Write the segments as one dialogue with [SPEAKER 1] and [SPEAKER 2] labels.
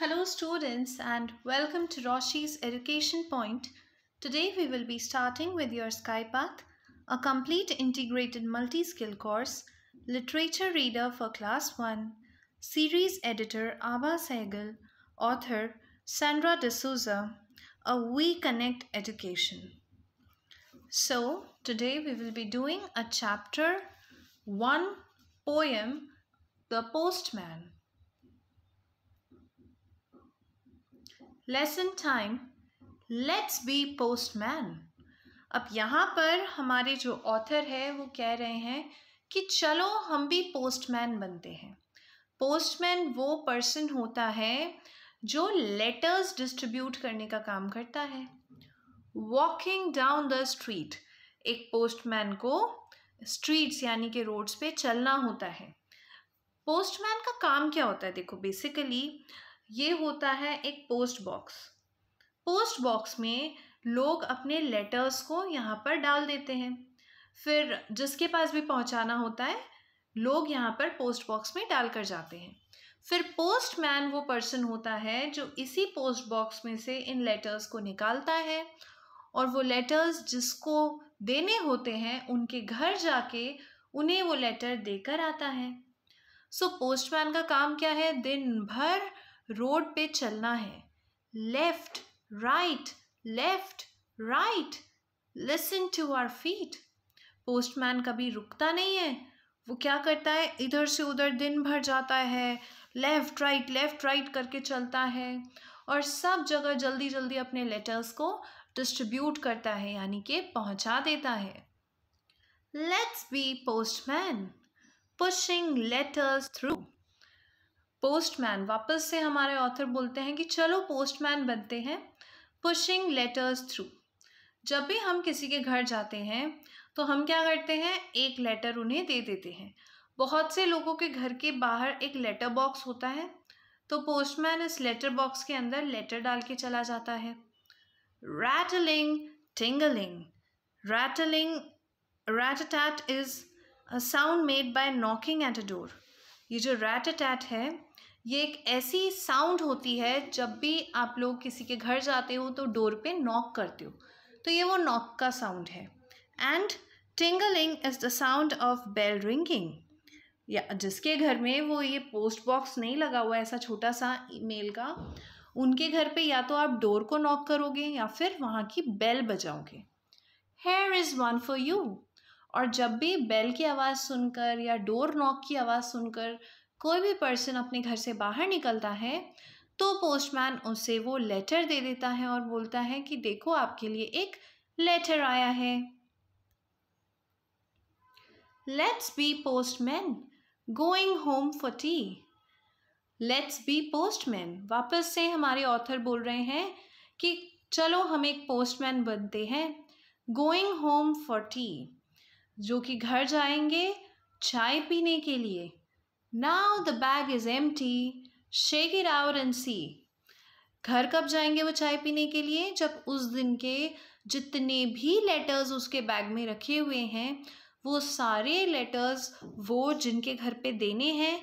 [SPEAKER 1] Hello students and welcome to Roshi's Education Point. Today we will be starting with your SkyPath, a complete integrated multi-skill course, literature reader for class 1, series editor Abba Sehgal, author Sandra D'Souza, a We Connect education. So today we will be doing a chapter 1 poem, The Postman. Lesson time let's be postman अब यहाँ पर हमारे जो author है वो कह रहे हैं कि चलो हम भी पोस्टमैन बनते हैं पोस्टमैन वो पर्सन होता है जो लेटर्स डिस्ट्रीब्यूट करने का काम करता है वॉकिंग डाउन द स्ट्रीट एक पोस्टमैन को स्ट्रीट्स यानी कि रोड्स पे चलना होता है पोस्टमैन का काम क्या होता है देखो बेसिकली ये होता है एक पोस्ट बॉक्स पोस्ट बॉक्स में लोग अपने लेटर्स को यहाँ पर डाल देते हैं फिर जिसके पास भी पहुँचाना होता है लोग यहाँ पर पोस्ट बॉक्स में डाल कर जाते हैं फिर पोस्टमैन वो पर्सन होता है जो इसी पोस्ट बॉक्स में से इन लेटर्स को निकालता है और वो लेटर्स जिसको देने होते हैं उनके घर जाके उन्हें वो लेटर देकर आता है सो so, पोस्टमैन का काम क्या है दिन भर रोड पे चलना है left right left right listen to our feet postman कभी रुकता नहीं है वो क्या करता है इधर से उधर दिन भर जाता है लेफ़्ट राइट लेफ़्ट राइट करके चलता है और सब जगह जल्दी जल्दी अपने लेटर्स को डिस्ट्रीब्यूट करता है यानी कि पहुंचा देता है let's be postman pushing letters through postman वापस से हमारे ऑथर बोलते हैं कि चलो पोस्टमैन बनते हैं पुशिंग लेटर्स थ्रू जब भी हम किसी के घर जाते हैं तो हम क्या करते हैं एक लेटर उन्हें दे देते हैं बहुत से लोगों के घर के बाहर एक लेटर बॉक्स होता है तो पोस्टमैन इस लेटर बॉक्स के अंदर लेटर डाल के चला जाता है rattling tingling rattling rat a tat is a sound made by knocking at a door ये जो रैट अटैट है ये एक ऐसी साउंड होती है जब भी आप लोग किसी के घर जाते हो तो डोर पे नॉक करते हो तो ये वो नॉक का साउंड है and tingling is the sound of bell ringing या जिसके घर में वो ये पोस्ट बॉक्स नहीं लगा हुआ ऐसा छोटा सा मेल का उनके घर पे या तो आप डोर को नॉक करोगे या फिर वहाँ की बेल बजाओगे here is one for you और जब भी बेल की आवाज़ सुनकर या डोर नॉक की आवाज़ सुनकर कोई भी पर्सन अपने घर से बाहर निकलता है तो पोस्टमैन उसे वो लेटर दे देता है और बोलता है कि देखो आपके लिए एक लेटर आया है let's be postman going home for tea let's be postman वापस से हमारे ऑथर बोल रहे हैं कि चलो हम एक पोस्टमैन बनते हैं गोइंग होम फॉर टी जो कि घर जाएंगे चाय पीने के लिए now the bag is empty shake it out and see घर कब जाएंगे वो चाय पीने के लिए जब उस दिन के जितने भी लेटर्स उसके बैग में रखे हुए हैं वो सारे लेटर्स वो जिनके घर पे देने हैं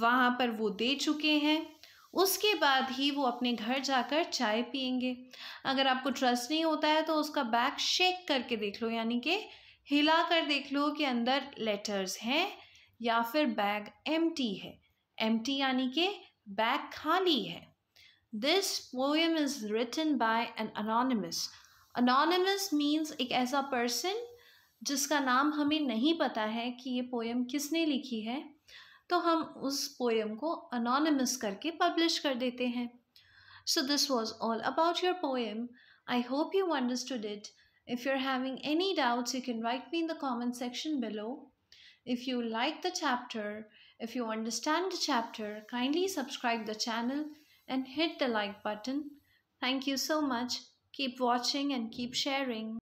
[SPEAKER 1] वहाँ पर वो दे चुके हैं उसके बाद ही वो अपने घर जाकर चाय पियेंगे अगर आपको ट्रस्ट नहीं होता है तो उसका बैग शेक करके देख लो यानी कि हिला कर देख लो कि अंदर लेटर्स हैं या फिर बैग एम है एम यानी कि बैग खाली है this poem is written by an anonymous anonymous means एक ऐसा पर्सन जिसका नाम हमें नहीं पता है कि ये पोएम किसने लिखी है तो हम उस पोएम को अनोनमस करके पब्लिश कर देते हैं so this was all about your poem I hope you understood it if you are having any doubts you can write me in the comment section below If you like the chapter, if you understand the chapter, kindly subscribe the channel and hit the like button. Thank you so much. Keep watching and keep sharing.